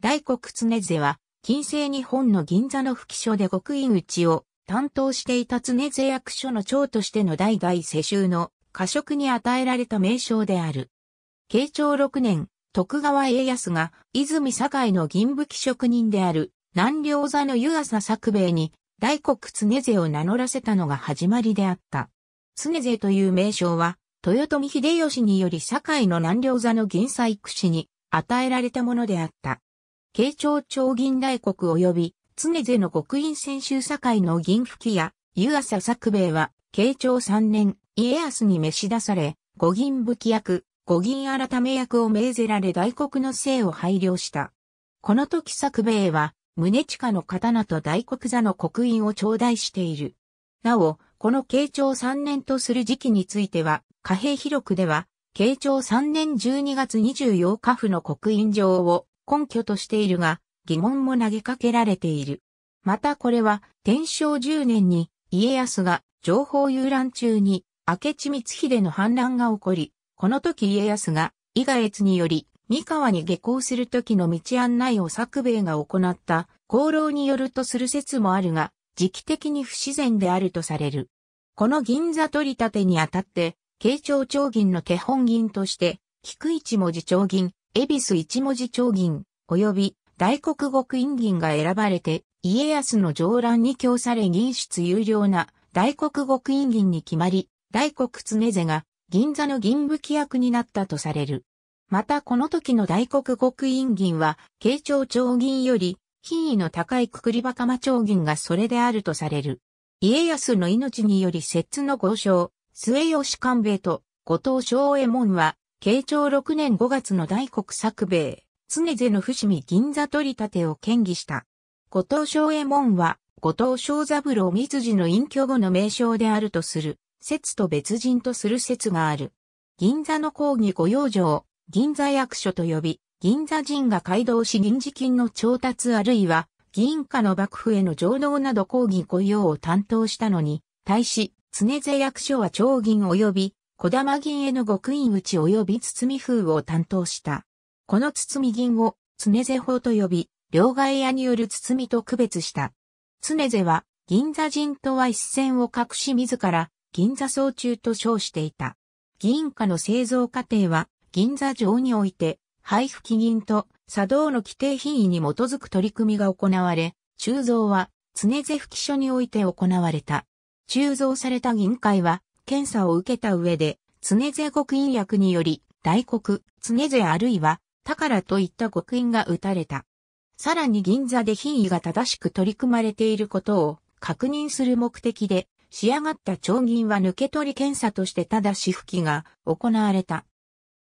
大黒常勢は、近世日本の銀座の吹所で極院ちを担当していた常勢役所の長としての代々世襲の過職に与えられた名称である。慶長6年、徳川家康が泉境の銀武器職人である南陵座の湯浅作兵衛に大黒常勢を名乗らせたのが始まりであった。常勢という名称は、豊臣秀吉により堺の南陵座の銀細工師に与えられたものであった。慶長町銀大国及び、常是の国院選手堺の銀吹きや、湯浅作兵衛は、慶長三年、家康に召し出され、五銀武器役、五銀改め役を命ぜられ大国の姓を拝領した。この時作兵衛は、宗近の刀と大黒座の刻印を頂戴している。なお、この慶長3年とする時期については、貨幣記録では、慶長3年12月24日府の刻印状を根拠としているが、疑問も投げかけられている。またこれは、天正10年に、家康が情報遊覧中に、明智光秀の反乱が起こり、この時家康が、伊賀越により、三河に下校する時の道案内を作兵衛が行った、功労によるとする説もあるが、時期的に不自然であるとされる。この銀座取り立てにあたって、慶長町銀の手本銀として、菊市文字長銀、恵比寿一文字長銀、及び大黒極院銀が選ばれて、家康の上覧に供され銀出有料な大黒極院銀に決まり、大黒常瀬が銀座の銀武器役になったとされる。またこの時の大黒極院銀は、慶長長銀より、品位の高いくくりばかま長銀がそれであるとされる。家康の命により摂津の豪商、末吉官兵衛と後藤昭右衛門は、慶長6年5月の大国作米、常瀬の伏見銀座取り立てを建議した。後藤正右衛門は、後藤正三郎三辻の隠居後の名称であるとする、説と別人とする説がある。銀座の講義御用城、銀座役所と呼び、銀座人が街道し銀次金の調達あるいは、銀貨下の幕府への上納など抗議御用を担当したのに、対し、常瀬役所は長銀及び小玉銀への極印打ち及び包み風を担当した。この包み銀を常瀬法と呼び、両替屋による包みと区別した。常瀬は銀座人とは一線を隠し自ら銀座総中と称していた。銀貨の製造過程は銀座城において配布基銀と作動の規定品位に基づく取り組みが行われ、鋳造は常瀬吹書において行われた。鋳造された銀塊は検査を受けた上で、常勢国印薬により、大黒、常勢あるいは、宝といった国印が打たれた。さらに銀座で品位が正しく取り組まれていることを確認する目的で、仕上がった長銀は抜け取り検査としてただし吹きが行われた。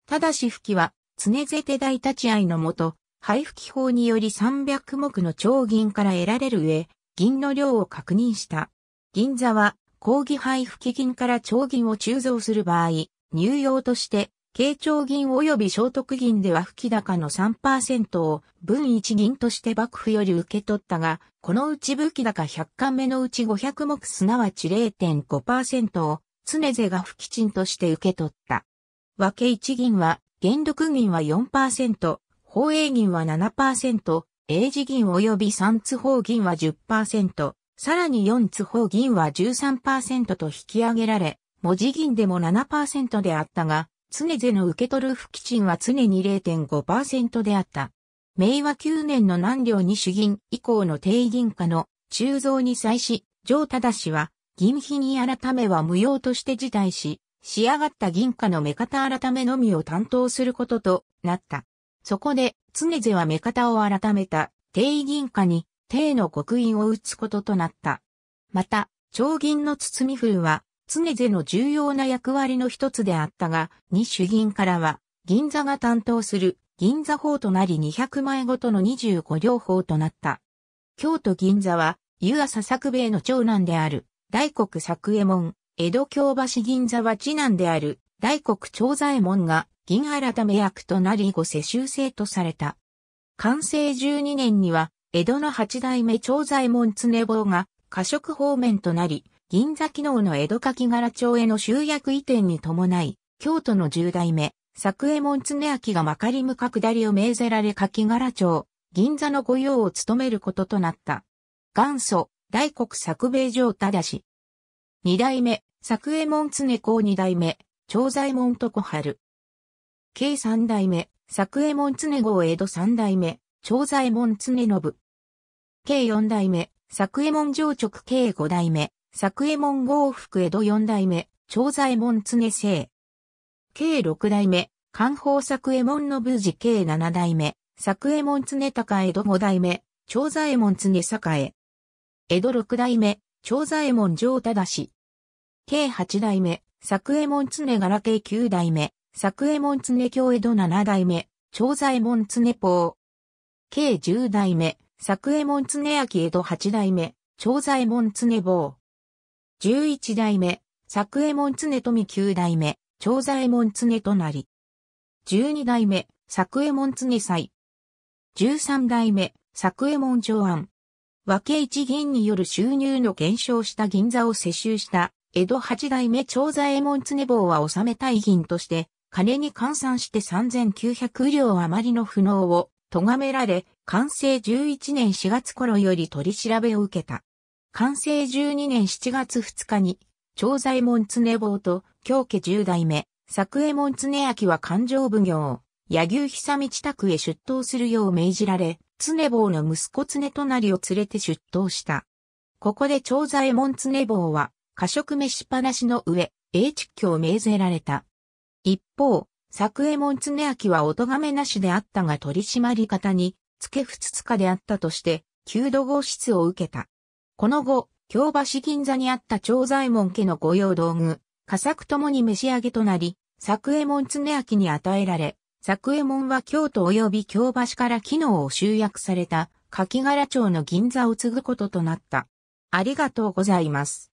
ただし吹きは、常勢手代立ち合いのもと、配吹法により300目の長銀から得られる上、銀の量を確認した。銀座は抗議配付記金から長銀を鋳造する場合、入用として、軽長銀及び聖徳銀では吹き高の3%を分一銀として幕府より受け取ったが、このうち吹き高100巻目のうち500目すなわち0.5%を常勢が吹き賃として受け取った。和け一銀は、元禄銀は4%、宝永銀は7%、英字銀及び三津宝銀は10%、さらに4つ方銀は13%と引き上げられ、文字銀でも7%であったが、常是の受け取る付金は常に0.5%であった。明和9年の南領二主銀以降の定銀下の鋳造に際し、上忠氏は、銀品に改めは無用として辞退し、仕上がった銀貨の目方改めのみを担当することとなった。そこで、常是は目方を改めた定銀貨に帝の刻印を打つこととなった。また、長銀の包み風は、常々の重要な役割の一つであったが、二種銀からは、銀座が担当する銀座法となり200枚ごとの25両法となった。京都銀座は、湯浅作兵衛の長男である、大黒作右衛門、江戸京橋銀座は次男である、大黒長左衛門が、銀改め役となり後世修正とされた。完成12年には、江戸の八代目長左衛門常坊が、過食方面となり、銀座機能の江戸柿柄町への集約移転に伴い、京都の十代目、作右衛門常明がまかりむか下りを命ぜられ柿柄町、銀座の御用を務めることとなった。元祖、大国作米城忠氏。二代目、作右衛門常公二代目、長左衛門小春。計三代目、作右衛門常坊江戸三代目、長左衛門常信。計四代目、作右衛門上直計五代目、作右衛門豪福江戸四代目、長左衛門常生。計六代目、官宝作右衛門の無事計七代目、作右衛門常高江戸五代目、長左衛門常栄。江戸六代目、長左衛門上忠。計八代目、作右衛門常柄計九代目、作右衛門常京江戸七代目、長左衛門常宝。計十代目、作右衛門常明江戸八代目、長左衛門常坊。十一代目、作右衛門常富九代目、長左衛門常となり。十二代目、作右衛門常祭。十三代目、作右衛門長安。和慶一銀による収入の減少した銀座を世襲した江戸八代目長左衛門常坊は納めたい銀として、金に換算して3900両余りの不能を咎められ、完成11年4月頃より取り調べを受けた。完成12年7月2日に、長左衛門常坊と、京家十代目、作右衛門常明は勘定奉行、柳生久道宅へ出頭するよう命じられ、常坊の息子常隣を連れて出頭した。ここで長左衛門常坊は、過食召しっぱなしの上、英畜居を命ぜられた。一方、作右衛門常明はお咎めなしであったが取り締まり方に付ふつかであったとして、旧土合室を受けた。この後、京橋銀座にあった長左衛門家の御用道具、家作ともに召し上げとなり、作右衛門常明に与えられ、作右衛門は京都及び京橋から機能を集約された、柿柄町の銀座を継ぐこととなった。ありがとうございます。